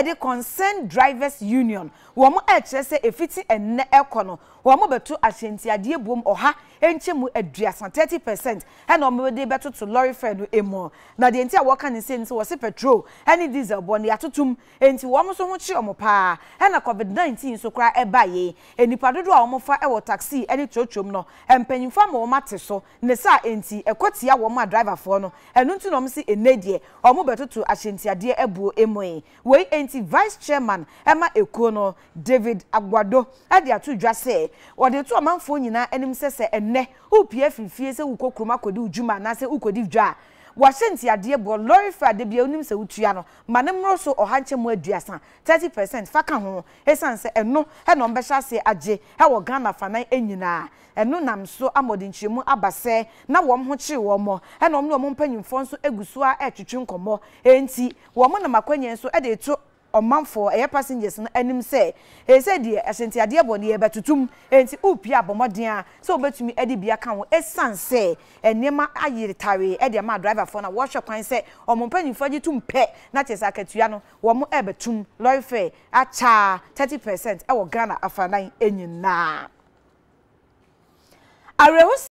ɛde concern drivers union wɔn ɛkyerɛ sɛ efiti ɛnɛ ɛkɔ no wɔn bɛto ahyɛntiadeɛ bom ɔha ɛnkyɛn mu aduasa thirty percent ɛna wɔn de bɛtoto lɔri fare no emu na deɛ nti a wɔka ne se nti wɔsi petrol ɛne diesel bɔ ne atotom nti wɔn nso ho kye wɔn paa ɛna covid nineteen nso koraa ɛba yie enipa dodoɔ a wɔn fa ɛwɔ taxi ɛne twotwom no mpanyinfo ama wɔn ate so ne saa nti ɛkɔ tia wɔn a driverfoɔ no ɛno nti na wɔn si ene deɛ wɔn bɛtoto ahyɛntiadeɛ ɛbuo emu yi wei nti nti vice chairman ɛma ekuo no david aguado ɛde ato dwa sɛ wɔde to ɔmanfoɔ nyinaa anim sɛ sɛ ɛnɛ wopie afifie sɛ wokɔ kurom akɔdi dwuma anaasɛ wokɔdi dwa a wɔahyɛ nti adeɛ bɔ lɔre fa de bia onim sɛ wotua no ma ne mmoro so ɔhankyɛ mu aduasa thirty percent fa ka ho ɛsiane sɛ ɛno ɛna ɔmbɛhyɛ ase agye ɛwɔ ghana fanan nyinaa ɛno nam so amɔdenkyerɛmu aba sɛ na wɔn ho kyee wɔn mɔ ɛna wɔn ne wɔn mpanyinfoɔ nso egu so a ɛretwitwi nkɔmɔ ɛnti wɔn nam akɔnyɛ nso ɛde to ɔmanfoɔ ɛyɛ passengers no anim sɛ ɛsɛ deɛ ɛhyɛnti adeɛ bɔ deɛ ɛbɛtutum nti upi abɔmɔden a sɛ obetumi ɛde bi aka ho ɛsan sɛ nneɛma ayere tare ɛde ama driverfoɔ na wɔhwɛ kwan sɛ ɔmo mpanyinfoɔ gye tum pɛ na kyerɛ sɛ akatua no wɔn ɛbɛtum lɔri fare akyaa thirty percent ɛwɔ ghana afanan nyinaa awerɛhosi.